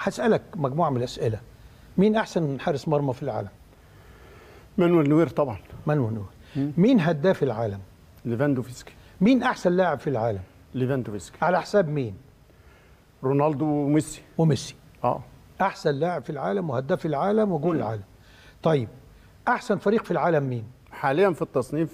هسألك مجموعة من الأسئلة مين أحسن حارس مرمى في العالم؟ مانويل نوير طبعا مانويل نوير مين هداف العالم؟ ليفاندوفسكي مين أحسن لاعب في العالم؟ ليفاندوفسكي على حساب مين؟ رونالدو وميسي وميسي اه أحسن لاعب في العالم وهداف العالم وجول العالم طيب أحسن فريق في العالم مين؟ حاليا في التصنيف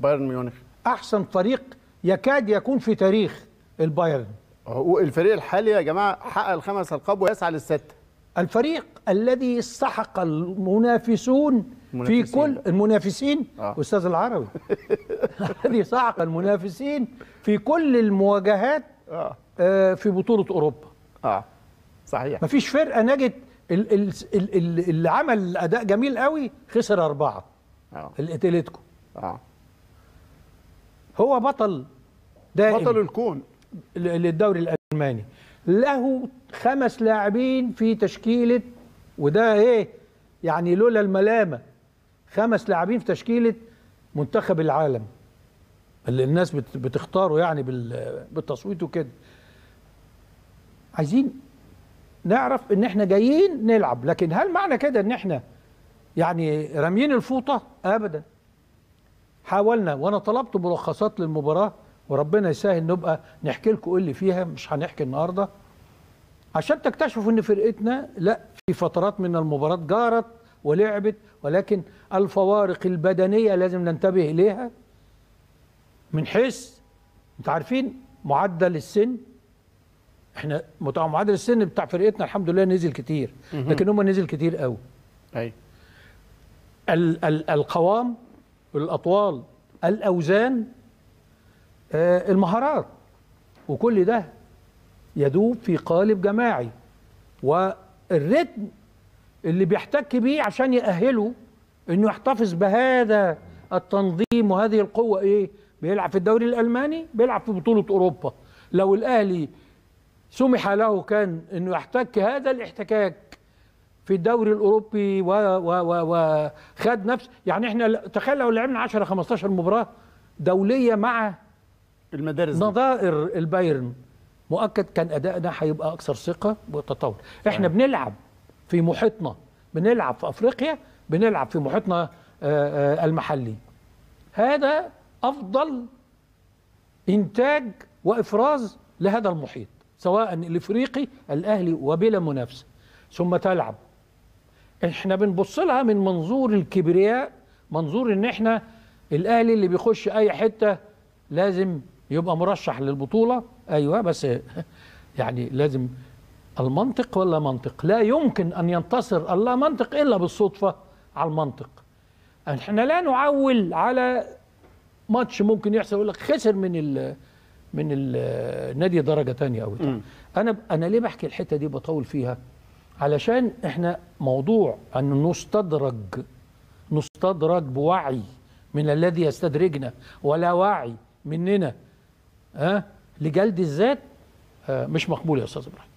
بايرن ميونخ أحسن فريق يكاد يكون في تاريخ البايرن هو الفريق الحالي يا جماعه حقق الخمس القاب ويسعى للسته الفريق الذي سحق المنافسون في كل المنافسين آه. استاذ العربي الذي سحق المنافسين في كل المواجهات آه. آه في بطوله اوروبا اه صحيح مفيش فرقه نجت اللي عمل اداء جميل قوي خسر اربعه اه الاتلتيكو اه هو بطل دائم بطل الكون للدوري الالماني له خمس لاعبين في تشكيله وده ايه يعني لولا الملامه خمس لاعبين في تشكيله منتخب العالم اللي الناس بتختاره يعني بالتصويت وكده عايزين نعرف ان احنا جايين نلعب لكن هل معنى كده ان احنا يعني راميين الفوطه ابدا حاولنا وانا طلبت ملخصات للمباراه وربنا يسهل نبقى نحكي لكم ايه اللي فيها مش هنحكي النهارده عشان تكتشفوا ان فرقتنا لا في فترات من المباراه جارت ولعبت ولكن الفوارق البدنيه لازم ننتبه اليها من حيث انت عارفين معدل السن احنا معدل السن بتاع فرقتنا الحمد لله نزل كتير لكن هم نزل كتير قوي اي القوام الاطوال الاوزان آه، المهارات وكل ده يدوب في قالب جماعي والرتم اللي بيحتك بيه عشان يأهله انه يحتفظ بهذا التنظيم وهذه القوة ايه بيلعب في الدوري الألماني بيلعب في بطولة أوروبا لو الأهلي سمح له كان انه يحتك هذا الاحتكاك في الدوري الاوروبي و و و وخد نفس يعني احنا تخيل لو لعبنا 10 15 مباراه دوليه مع المدارس نظائر البايرن مؤكد كان ادائنا هيبقى اكثر ثقه وتطور احنا أه. بنلعب في محيطنا بنلعب في افريقيا بنلعب في محيطنا آه، آه، المحلي هذا افضل انتاج وافراز لهذا المحيط سواء الافريقي الاهلي وبلا منافسه ثم تلعب احنا بنبص لها من منظور الكبرياء منظور ان احنا الاهلي اللي بيخش اي حته لازم يبقى مرشح للبطولة أيوة بس يعني لازم المنطق ولا منطق لا يمكن أن ينتصر الله منطق إلا بالصدفة على المنطق احنا لا نعول على ماتش ممكن يحصل يقول لك خسر من الـ من النادي درجه ثانيه او انا انا ليه بحكي الحته دي بطول فيها علشان احنا موضوع ان نستدرج نستدرج بوعي من الذي يستدرجنا ولا وعي مننا لجلد الذات آه، مش مقبول يا استاذ ابراهيم